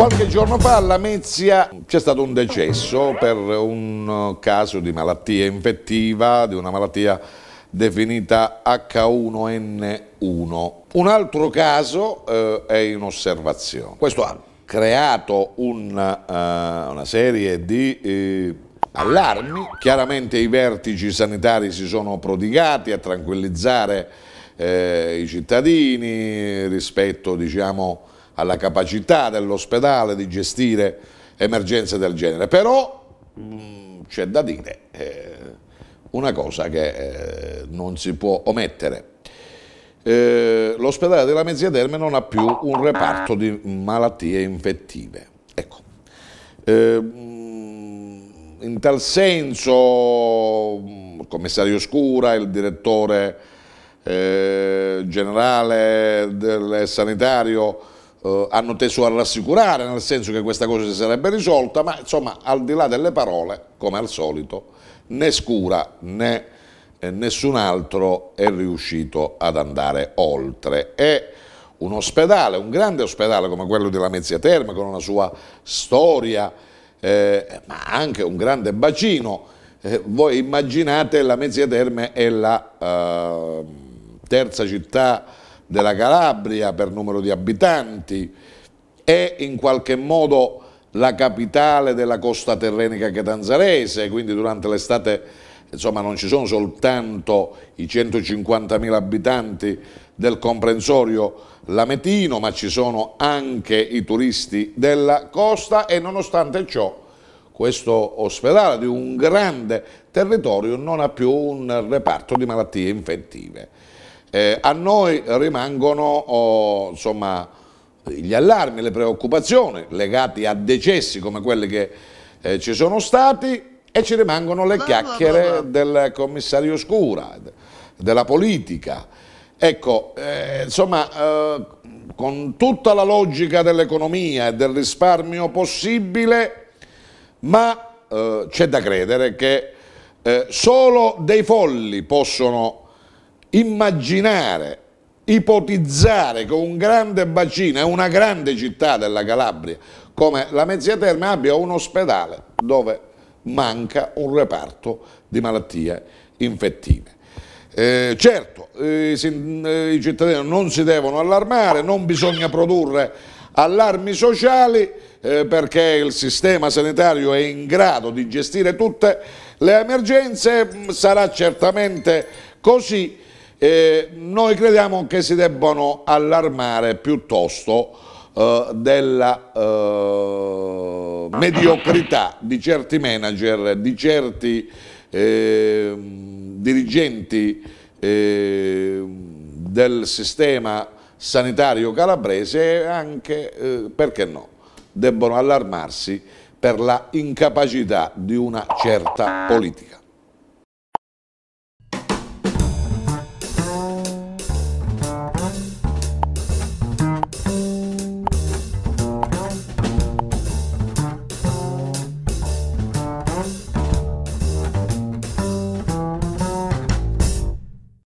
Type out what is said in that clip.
Qualche giorno fa a Lamezia c'è stato un decesso per un eh, caso di malattia infettiva, di una malattia definita H1N1. Un altro caso eh, è in osservazione. Questo ha creato un, eh, una serie di eh, allarmi. Chiaramente i vertici sanitari si sono prodigati a tranquillizzare eh, i cittadini rispetto diciamo, alla capacità dell'ospedale di gestire emergenze del genere, però mm, c'è da dire eh, una cosa che eh, non si può omettere. Eh, l'ospedale della Mezzia Terme non ha più un reparto di malattie infettive. Ecco. Eh, mm, in tal senso il mm, commissario Scura, il direttore eh, generale del sanitario eh, hanno teso a rassicurare, nel senso che questa cosa si sarebbe risolta, ma insomma al di là delle parole, come al solito, né Scura né eh, nessun altro è riuscito ad andare oltre. E un ospedale, un grande ospedale come quello di Lamezia Terme, con una sua storia, eh, ma anche un grande bacino, eh, voi immaginate Lamezia Terme è la ehm, terza città della Calabria per numero di abitanti, è in qualche modo la capitale della costa terrenica catanzarese, quindi durante l'estate insomma, non ci sono soltanto i 150.000 abitanti del comprensorio lametino, ma ci sono anche i turisti della costa e nonostante ciò questo ospedale di un grande territorio non ha più un reparto di malattie infettive. Eh, a noi rimangono oh, insomma, gli allarmi, le preoccupazioni legati a decessi come quelli che eh, ci sono stati e ci rimangono le chiacchiere del commissario Scura, della politica. Ecco, eh, insomma, eh, con tutta la logica dell'economia e del risparmio possibile, ma eh, c'è da credere che eh, solo dei folli possono immaginare, ipotizzare che un grande bacino e una grande città della Calabria come la Mezzia Terme abbia un ospedale dove manca un reparto di malattie infettive. Eh, certo, eh, si, eh, i cittadini non si devono allarmare, non bisogna produrre allarmi sociali eh, perché il sistema sanitario è in grado di gestire tutte le emergenze, mm, sarà certamente così eh, noi crediamo che si debbano allarmare piuttosto eh, della eh, mediocrità di certi manager, di certi ehm, dirigenti ehm, del sistema sanitario calabrese e anche, eh, perché no, debbono allarmarsi per la incapacità di una certa politica.